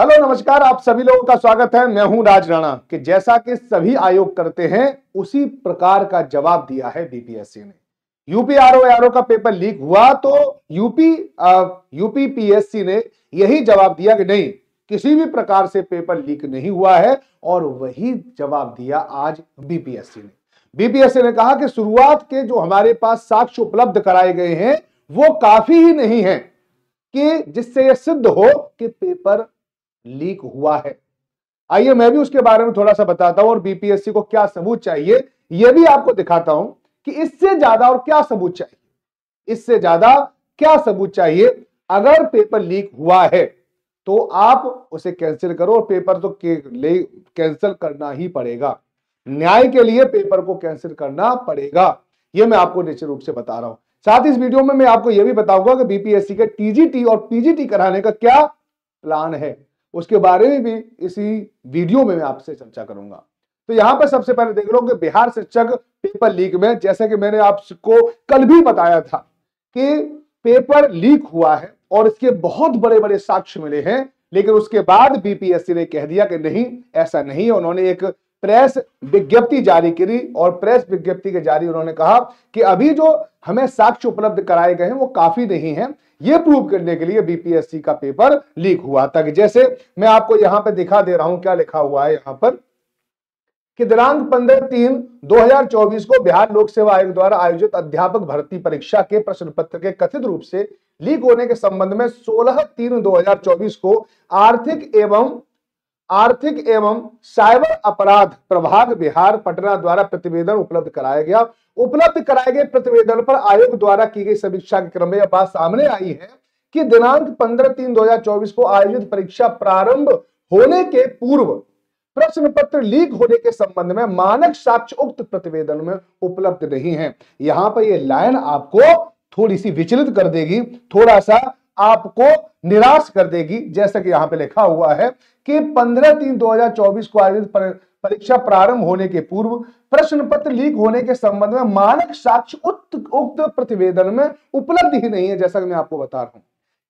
hello नमस्कार आप सभी लोगों का स्वागत है मैं हूं राज राणा कि जैसा कि सभी आयोग करते हैं उसी प्रकार का जवाब दिया है बीपीएससी ने यूपी आर ओ का पेपर लीक हुआ तो यूपी यूपी पीएससी ने यही जवाब दिया कि नहीं किसी भी प्रकार से पेपर लीक नहीं हुआ है और वही जवाब दिया आज बीपीएससी ने बीपीएससी ने कहा कि शुरुआत के जो हमारे पास साक्ष्य उपलब्ध कराए गए हैं वो काफी ही नहीं है कि जिससे यह सिद्ध हो कि पेपर लीक हुआ है आइए मैं भी उसके बारे में थोड़ा सा बताता हूं और बीपीएससी को क्या सबूत चाहिए यह भी आपको दिखाता हूं कि इससे ज्यादा और क्या सबूत चाहिए इससे ज्यादा क्या सबूत चाहिए अगर पेपर लीक हुआ है तो आप उसे कैंसिल करो और पेपर तो कैंसिल करना ही पड़ेगा न्याय के लिए पेपर को कैंसिल करना पड़ेगा यह मैं आपको निश्चित रूप से बता रहा हूं साथ इस वीडियो में मैं आपको यह भी बताऊंगा कि बीपीएससी के टीजीटी और पीजीटी कराने का क्या प्लान है उसके बारे में भी इसी वीडियो में मैं आपसे चर्चा करूंगा तो यहाँ पर सबसे पहले देख लो कि बिहार शिक्षक पेपर लीक में जैसे कि मैंने आपको कल भी बताया था कि पेपर लीक हुआ है और इसके बहुत बड़े बड़े साक्ष्य मिले हैं लेकिन उसके बाद बीपीएससी ने कह दिया कि नहीं ऐसा नहीं है उन्होंने एक प्रेस विज्ञप्ति जारी करी और प्रेस विज्ञप्ति के जारी उन्होंने कहा कि अभी जो हमें साक्ष्य उपलब्ध कराए गए हैं वो काफी नहीं है ये प्रूव करने के लिए बीपीएससी का पेपर लीक हुआ था जैसे मैं आपको यहां पर दिखा दे रहा हूं क्या लिखा हुआ है यहां पर कि दिनांक पंद्रह तीन 2024 को बिहार लोक सेवा आयोग द्वारा आयोजित अध्यापक भर्ती परीक्षा के प्रश्न पत्र के कथित रूप से लीक होने के संबंध में 16 तीन 2024 को आर्थिक एवं आर्थिक एवं साइबर अपराध प्रभाग बिहार पटना द्वारा प्रतिवेदन उपलब्ध कराया गया उपलब्ध कराए गए प्रतिवेदन पर आयोग द्वारा की गई समीक्षा के क्रम में यह बात सामने आई है कि दिनांक 15 तीन 2024 को आयोजित परीक्षा प्रारंभ होने के पूर्व प्रश्न पत्र लीक होने के संबंध में मानक साक्ष्य उक्त प्रतिवेदन में उपलब्ध नहीं है यहां पर यह लाइन आपको थोड़ी सी विचलित कर देगी थोड़ा सा आपको निराश कर देगी जैसा कि यहां पे लिखा हुआ है कि 15 तीन 2024 को आयोजित परीक्षा प्रारंभ होने के पूर्व प्रश्न पत्र लीक होने के संबंध में मानक साक्ष्य उक्त प्रतिवेदन में उपलब्ध ही नहीं है जैसा कि मैं आपको बता रहा हूं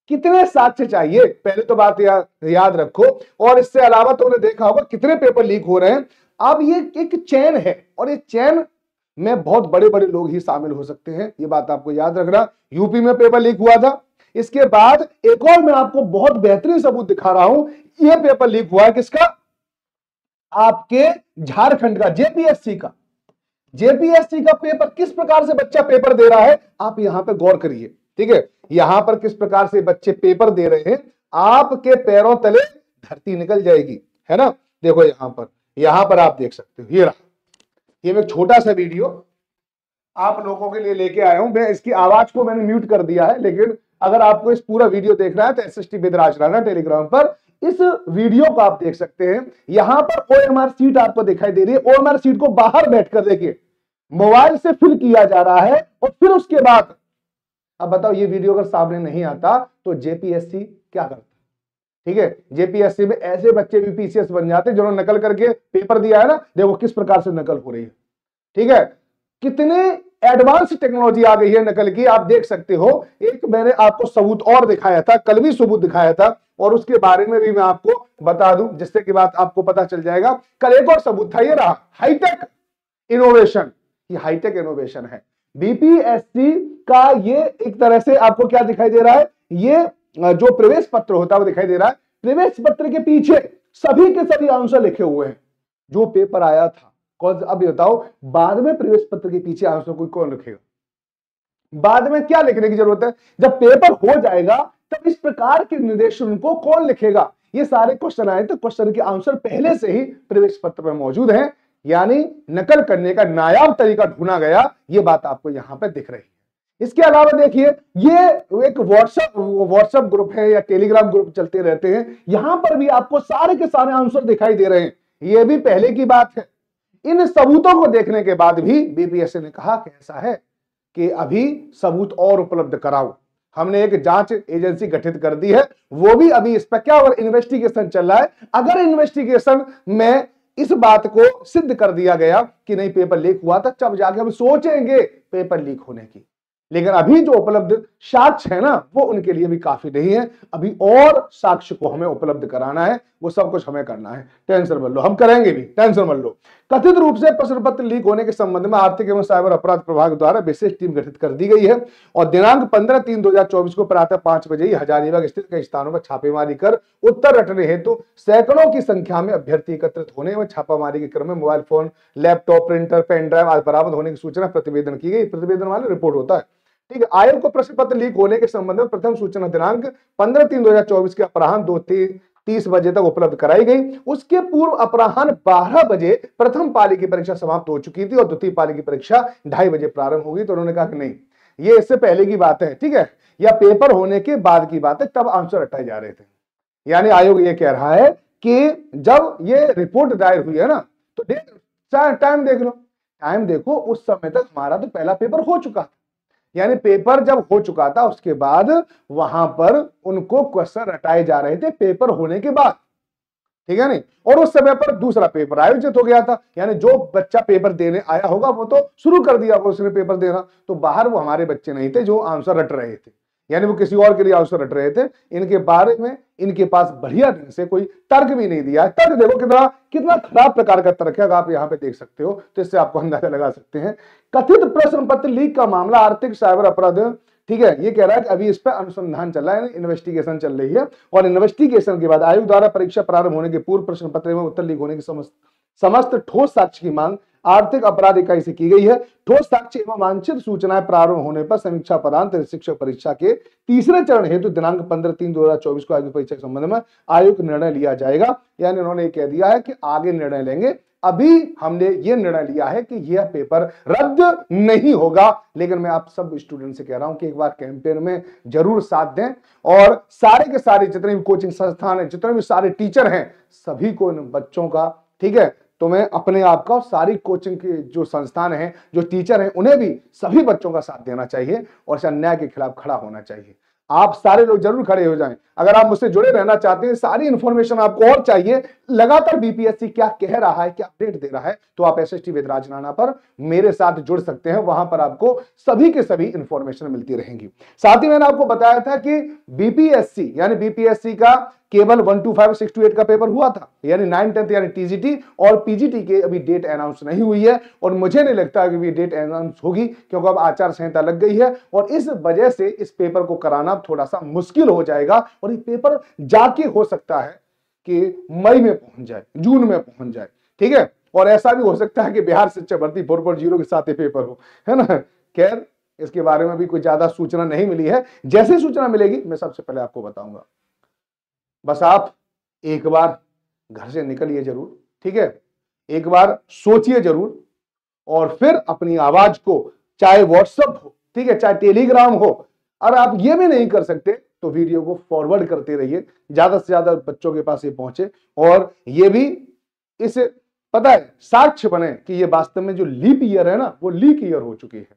कितने साक्ष्य चाहिए पहले तो बात या, याद रखो और इससे अलावा तुमने तो देखा होगा कितने पेपर लीक हो रहे हैं अब ये एक चैन है और ये चैन में बहुत बड़े बड़े लोग ही शामिल हो सकते हैं ये बात आपको याद रखना यूपी में पेपर लीक हुआ था इसके बाद एक और मैं आपको बहुत बेहतरीन सबूत दिखा रहा हूं यह पेपर लीक हुआ है किसका आपके झारखंड का जेपीएससी का जेपीएससी का पेपर किस प्रकार से बच्चा पेपर दे रहा है आप यहां पर गौर करिए ठीक है यहां पर किस प्रकार से बच्चे पेपर दे रहे हैं आपके पैरों तले धरती निकल जाएगी है ना देखो यहां पर यहां पर आप देख सकते हो ये रहा ये मैं छोटा सा वीडियो आप लोगों के लिए लेके आया हूं मैं इसकी आवाज को मैंने म्यूट कर दिया है लेकिन अगर आपको इस पूरा वीडियो देखना है तो S S T Bedraj Rana Telegram पर इस वीडियो को आप देख सकते हैं यहां पर ओएमआर सीट आपको दिखाई दे रही है ओएमआर सीट को बाहर बैठकर देखिए मोबाइल से फिल किया जा रहा है और फिर उसके बाद अब बताओ ये वीडियो अगर सामने नहीं आता तो जेपीएससी क्या करता ठीक है जेपीएससी में ऐसे बच्चे भी पीसीएस बन जाते हैं जिन्होंने नकल करके पेपर दिया है ना देखो किस प्रकार से नकल हो रही है ठीक है कितने एडवांस टेक्नोलॉजी आ गई है नकल की आप देख सकते हो एक मैंने आपको सबूत और दिखाया था कल भी सबूत दिखाया था और उसके बारे में भी मैं आपको बता दूं जिससे की बात आपको पता चल जाएगा कल एक और सबूत था ये रहा हाईटेक इनोवेशन ये हाईटेक इनोवेशन है बीपीएससी का ये एक तरह से आपको क्या दिखाई दे रहा है ये जो प्रवेश पत्र होता है वो दिखाई दे रहा है प्रवेश पत्र के पीछे सभी के सभी आंसर लिखे हुए हैं जो पेपर आया था कौन अब ये बताओ बाद में प्रवेश पत्र के पीछे आंसर को कौन लिखेगा बाद में क्या लिखने की जरूरत है जब पेपर हो जाएगा तब इस प्रकार के निर्देश उनको कौन लिखेगा ये सारे क्वेश्चन आए तो क्वेश्चन के आंसर पहले से ही प्रवेश पत्र में मौजूद है यानी नकल करने का नायाब तरीका ढूंढा गया ये बात आपको यहाँ पर दिख रही है इसके अलावा देखिए ये एक व्हाट्सएप व्हाट्सएप ग्रुप है या टेलीग्राम ग्रुप चलते रहते हैं यहां पर भी आपको सारे के सारे आंसर दिखाई दे रहे हैं ये भी पहले की बात है इन सबूतों को देखने के बाद भी बीपीएससी ने कहा कि ऐसा है कि अभी सबूत और उपलब्ध कराओ हमने एक जांच एजेंसी गठित कर दी है वो भी अभी इस पर क्या और इन्वेस्टिगेशन चल रहा है अगर इन्वेस्टिगेशन में इस बात को सिद्ध कर दिया गया कि नहीं पेपर लीक हुआ था तब जाके हम सोचेंगे पेपर लीक होने की लेकिन अभी जो उपलब्ध साक्ष्य है ना वो उनके लिए भी काफी नहीं है अभी और साक्ष्य को हमें उपलब्ध कराना है वो सब कुछ हमें करना है टेंशन मत लो हम करेंगे भी टेंशन मत लो कथित रूप से प्रश्न पत्र लीक होने के संबंध में आर्थिक एवं साइबर अपराध प्रभाग द्वारा विशेष टीम गठित कर दी गई है और दिनांक पंद्रह तीन दो हजार चौबीस को प्रातः पांच बजे ही हजारीबाग स्थित कई स्थानों पर छापेमारी कर उत्तर रटने हेतु तो सैकड़ों की संख्या में अभ्यर्थी एकत्रित होने व छापामारी के क्रम में mobile phone laptop printer pen drive आदि बरामद होने की सूचना प्रतिवेदन की गई प्रतिवेदन वाले रिपोर्ट होता है ठीक है आयोग को प्रश्न पत्र लीक होने के संबंध में प्रथम सूचना दिनांक पंद्रह तीन दो हजार चौबीस के अपराह दो तीन 30 बजे तक उपलब्ध कराई गई उसके पूर्व अपराहन बारह बजे प्रथम पाली की परीक्षा समाप्त हो चुकी थी और द्वितीय पाली की परीक्षा ढाई बजे प्रारंभ होगी तो उन्होंने कहा कि नहीं ये इससे पहले की बात है ठीक है या पेपर होने के बाद की बात है तब आंसर हटाए जा रहे थे यानी आयोग ये कह रहा है कि जब ये रिपोर्ट दायर हुई है ना तो टाइम देख लो टाइम देखो उस समय तक हमारा तो पहला पेपर हो चुका था यानी पेपर जब हो चुका था उसके बाद वहां पर उनको क्वेश्चन हटाए जा रहे थे पेपर होने के बाद ठीक है नहीं और उस समय पर दूसरा पेपर आयोजित हो गया था यानी जो बच्चा पेपर देने आया होगा वो तो शुरू कर दिया होगा उसने पेपर देना तो बाहर वो हमारे बच्चे नहीं थे जो आंसर रट रहे थे यानी वो किसी और के लिए अवसर रट रहे थे इनके बारे में इनके पास बढ़िया ढंग से कोई तर्क भी नहीं दिया तर्क देखो कितना कितना खराब प्रकार का तर्क है अगर आप यहाँ पे देख सकते हो तो इससे आपको अंदाजा लगा सकते हैं कथित प्रश्न पत्र लीक का मामला आर्थिक साइबर अपराध ठीक है ये कह रहा है कि अभी इस पर अनुसंधान चल रहा है इन्वेस्टिगेशन चल रही है और इन्वेस्टिगेशन के बाद आयोग द्वारा परीक्षा प्रारंभ होने के पूर्व प्रश्न पत्र में उत्तर लीक होने की समस्या समस्त ठोस साक्ष्य की मांग आर्थिक अपराध इकाई से की गई है ठोस साक्ष्य एवं वांछित सूचनाएं प्रारंभ होने पर समीक्षा प्रदान शिक्षक परीक्षा के तीसरे चरण हेतु तो दिनांक पंद्रह तीन दो हजार चौबीस को आयोजित परीक्षा के संबंध में आयोग निर्णय लिया जाएगा यानी उन्होंने कह दिया है कि आगे निर्णय लेंगे अभी हमने ये निर्णय लिया है कि यह पेपर रद्द नहीं होगा लेकिन मैं आप सब स्टूडेंट से कह रहा हूं कि एक बार कैंपेन में जरूर साथ दें और सारे के सारे जितने भी कोचिंग संस्थान है जितने भी सारे टीचर हैं सभी को इन बच्चों का ठीक है तो मैं अपने आप का और सारी कोचिंग के जो संस्थान हैं जो टीचर हैं उन्हें भी सभी बच्चों का साथ देना चाहिए और इस अन्याय के खिलाफ खड़ा होना चाहिए आप सारे लोग जरूर खड़े हो जाएं अगर आप मुझसे जुड़े रहना चाहते हैं सारी इंफॉर्मेशन आपको और चाहिए लगातार बीपीएससी क्या कह रहा है क्या अपडेट दे रहा है तो आप एस एस टी पर मेरे साथ जुड़ सकते हैं वहां पर आपको सभी के सभी इंफॉर्मेशन मिलती रहेंगी साथ ही मैंने आपको बताया था कि बीपीएससी यानी बीपीएससी का केवल one two five six two eight का पेपर हुआ था यानी नाइन टेंथ यानी टीजीटी और पीजीटी के अभी डेट अनाउंस नहीं हुई है और मुझे नहीं लगता कि डेट अनाउंस होगी क्योंकि अब आचार संहिता लग गई है और इस वजह से इस पेपर को कराना थोड़ा सा मुश्किल हो जाएगा और ये पेपर जाके हो सकता है कि मई में पहुंच जाए जून में पहुंच जाए ठीक है और ऐसा भी हो सकता है कि बिहार शिक्षा भर्ती फोर पॉइंट जीरो के साथ ही पेपर हो है ना खैर इसके बारे में भी कोई ज्यादा सूचना नहीं मिली है जैसे सूचना मिलेगी मैं सबसे पहले आपको बताऊंगा बस आप एक बार घर से निकलिए जरूर ठीक है एक बार सोचिए जरूर और फिर अपनी आवाज को चाहे व्हाट्सएप हो ठीक है चाहे टेलीग्राम हो और आप ये भी नहीं कर सकते तो वीडियो को फॉरवर्ड करते रहिए ज्यादा से ज्यादा बच्चों के पास ये पहुंचे और ये भी इसे पता है साक्ष्य बने कि ये वास्तव में जो लीप ईयर है ना वो लीक ईयर हो चुकी है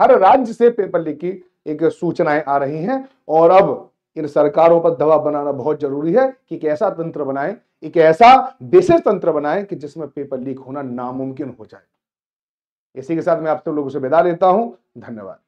हर राज्य से पेपर लीक की एक सूचनाएं आ रही हैं और अब इन सरकारों पर दबाव बनाना बहुत जरूरी है कि एक ऐसा तंत्र बनाए एक ऐसा विशेष तंत्र बनाए कि जिसमें पेपर लीक होना नामुमकिन हो जाए इसी के साथ मैं आप सब लोगों से विदा लेता हूं धन्यवाद